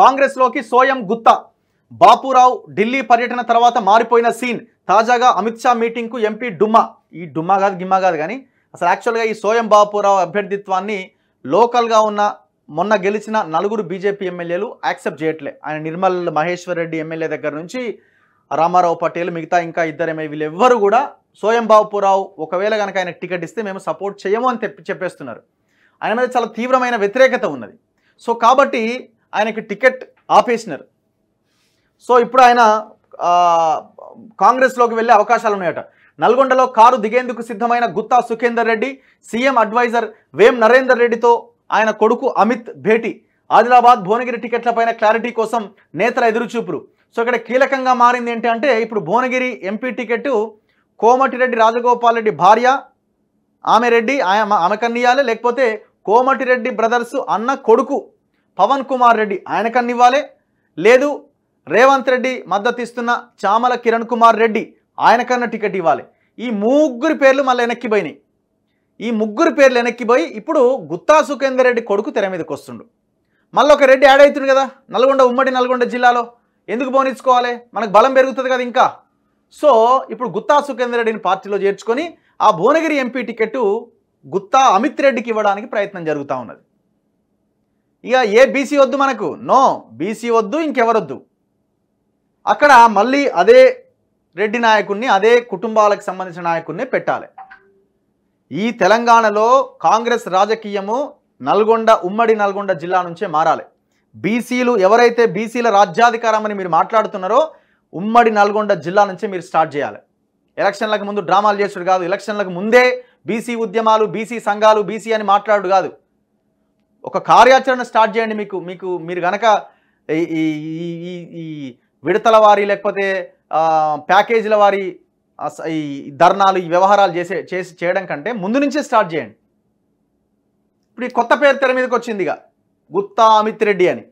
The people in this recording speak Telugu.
కాంగ్రెస్లోకి సోయం గుత్తా బాపురావు ఢిల్లీ పర్యటన తర్వాత మారిపోయిన సీన్ తాజాగా అమిత్ షా మీటింగ్కు ఎంపీ డుమ్మా ఈ డుమ్మా కాదు గిమ్మా కాదు కానీ అసలు యాక్చువల్గా ఈ సోయం బాపురావు అభ్యర్థిత్వాన్ని లోకల్గా ఉన్న మొన్న గెలిచిన నలుగురు బీజేపీ ఎమ్మెల్యేలు యాక్సెప్ట్ చేయట్లే ఆయన నిర్మల్ మహేశ్వర్ రెడ్డి ఎమ్మెల్యే దగ్గర నుంచి రామారావు పటేల్ మిగతా ఇంకా ఇద్దరు ఎమ్మెల్యే ఎవ్వరు కూడా సోయం బాపురావు ఒకవేళ కనుక ఆయనకు టికెట్ ఇస్తే మేము సపోర్ట్ చేయము అని చెప్పి చెప్పేస్తున్నారు ఆయన మీద చాలా తీవ్రమైన వ్యతిరేకత ఉన్నది సో కాబట్టి ఆయనకి టికెట్ ఆపేసినారు సో ఇప్పుడు ఆయన కాంగ్రెస్లోకి వెళ్ళే అవకాశాలు ఉన్నాయట నల్గొండలో కారు దిగేందుకు సిద్ధమైన గుత్తా సుఖేందర్ రెడ్డి సీఎం అడ్వైజర్ వేం నరేందర్ రెడ్డితో ఆయన కొడుకు అమిత్ భేటీ ఆదిలాబాద్ భువనగిరి టికెట్లపైన క్లారిటీ కోసం నేతల ఎదురుచూపురు సో ఇక్కడ కీలకంగా మారింది ఏంటి అంటే ఇప్పుడు భువనగిరి ఎంపీ టికెట్ కోమటిరెడ్డి రాజగోపాల్ రెడ్డి భార్య ఆమె రెడ్డి ఆమె ఆమె కన్నీయాలే లేకపోతే కోమటిరెడ్డి బ్రదర్స్ అన్న కొడుకు పవన్ కుమార్ రెడ్డి ఆయన ఇవ్వాలి లేదు రేవంత్ రెడ్డి మద్దతు ఇస్తున్న చామల కిరణ్ కుమార్ రెడ్డి ఆయన కన్నా టికెట్ ఇవ్వాలి ఈ ముగ్గురు పేర్లు మళ్ళీ వెనక్కి పోయినాయి ఈ ముగ్గురు పేర్లు వెనక్కి పోయి ఇప్పుడు గుత్తా సుఖేందర్ రెడ్డి కొడుకు తెర మీదకి వస్తుండు మళ్ళీ ఒక రెడ్డి యాడ్ అవుతుంది కదా నల్గొండ ఉమ్మడి నల్గొండ జిల్లాలో ఎందుకు పోనిచ్చుకోవాలి మనకు బలం పెరుగుతుంది కదా ఇంకా సో ఇప్పుడు గుత్తా సుఖేందర్ రెడ్డిని పార్టీలో చేర్చుకొని ఆ భువనగిరి ఎంపీ టికెట్ గుత్తా అమిత్ రెడ్డికి ఇవ్వడానికి ప్రయత్నం జరుగుతూ ఉన్నది ఇక ఏ బీసీ వద్దు మనకు నో బీసీ వద్దు ఇంకెవరొద్దు అక్కడ మళ్ళీ అదే రెడ్డి నాయకుడిని అదే కుటుంబాలకు సంబంధించిన నాయకుడిని పెట్టాలి ఈ తెలంగాణలో కాంగ్రెస్ రాజకీయము నల్గొండ ఉమ్మడి నల్గొండ జిల్లా నుంచే మారాలి బీసీలు ఎవరైతే బీసీల రాజ్యాధికారం అని మీరు మాట్లాడుతున్నారో ఉమ్మడి నల్గొండ జిల్లా నుంచే మీరు స్టార్ట్ చేయాలి ఎలక్షన్లకు ముందు డ్రామాలు చేసుడు కాదు ఎలక్షన్లకు ముందే బీసీ ఉద్యమాలు బీసీ సంఘాలు బీసీ అని మాట్లాడు కాదు ఒక కార్యాచరణ స్టార్ట్ చేయండి మీకు మీకు మీరు గనక ఈ విడతల వారి లేకపోతే ప్యాకేజీల వారి ఈ ధర్నాలు ఈ వ్యవహారాలు చేసే చేసి చేయడం కంటే ముందు నుంచే స్టార్ట్ చేయండి ఇప్పుడు ఈ కొత్త పేరు తెర మీదకి వచ్చింది ఇక గుత్తా అమిత్ రెడ్డి అని